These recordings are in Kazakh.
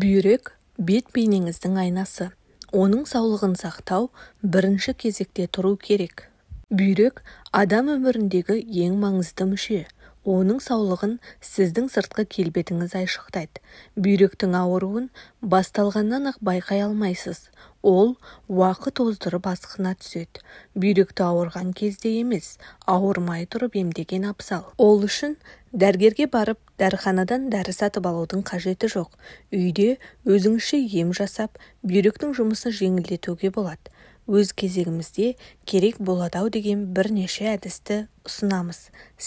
бүйрек бет бейнеңіздің айнасы оның саулығын сақтау бірінші кезекте тұру керек бүйрек адам өміріндегі ең маңызды мүше оның саулығын сіздің сыртқы келбетіңіз айшықтайды бүйректің ауыруын басталғаннан ақ байқай алмайсыз ол уақыт оздырып асқына түседі бүйректі ауырған кезде емес ауырмай тұрып емдеген абзал ол үшін дәргерге барып дәріханадан дәрі сатып алудың қажеті жоқ үйде өзіңізше ем жасап бүйректің жұмысын жеңілдетуге болады өз кезегімізде керек болады ау деген бірнеше әдісті ұсынамыз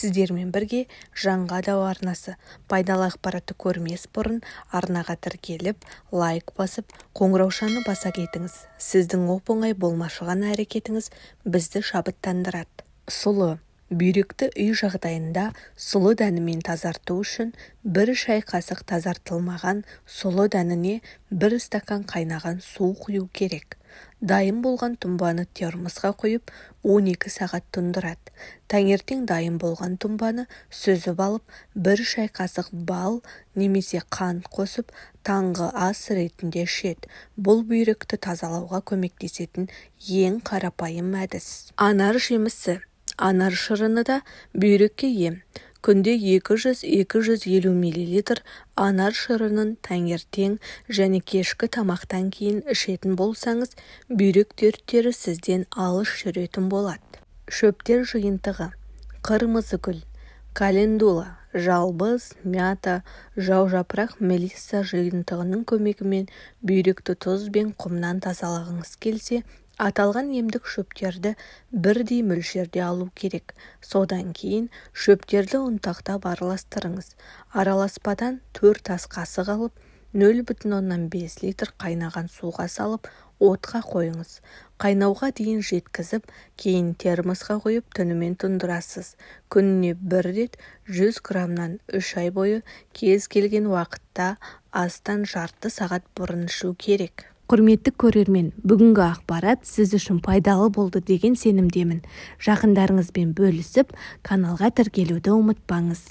сіздермен бірге жанға дау арнасы пайдалы ақпаратты көрмес бұрын арнаға тіркеліп лайк басып қоңыраушаны баса кетіңіз сіздің оп оңай болмашыған әрекетіңіз бізді шабыттандырады сұлы бүйректі үй жағдайында сұлы дәнімен тазарту үшін бір шай қасық тазартылмаған сұлы дәніне бір стакан қайнаған су құю керек дайын болған тұмбаны термосқа құйып 12 сағат тұндырады таңертең дайын болған тұмбаны сүзіп алып бір шай қасық бал немесе қан қосып таңғы ас ретінде шет. бұл бүйректі тазалауға көмектесетін ең қарапайым әдіс анар жемісі анар шырыны да бүйрекке ем күнде 200-250 мл анар шырынын таңертең және кешкі тамақтан кейін ішетін болсаңыз бүйрек дерттері сізден алыс жүретін болады шөптер жиынтығы қырмызы гүл календула жалбыз мята жау жапырақ мелисса жиынтығының көмегімен бүйректі тұз бен құмнан тазалағыңыз келсе аталған емдік шөптерді бірдей мөлшерде алу керек содан кейін шөптерді ұнтақтап араластырыңыз араласпадан төрт тас қасық алып нөл бүтін оннан бес литр қайнаған суға салып отқа қойыңыз қайнауға дейін жеткізіп кейін термосқа қойып түнімен тұндырасыз күніне бір рет 100 грамнан үш ай бойы кез келген уақытта астан жарты сағат бұрын ішу керек құрметті көрермен бүгінгі ақпарат сіз үшін пайдалы болды деген сенімдемін жақындарыңызбен бөлісіп каналға тіркелуді ұмытпаңыз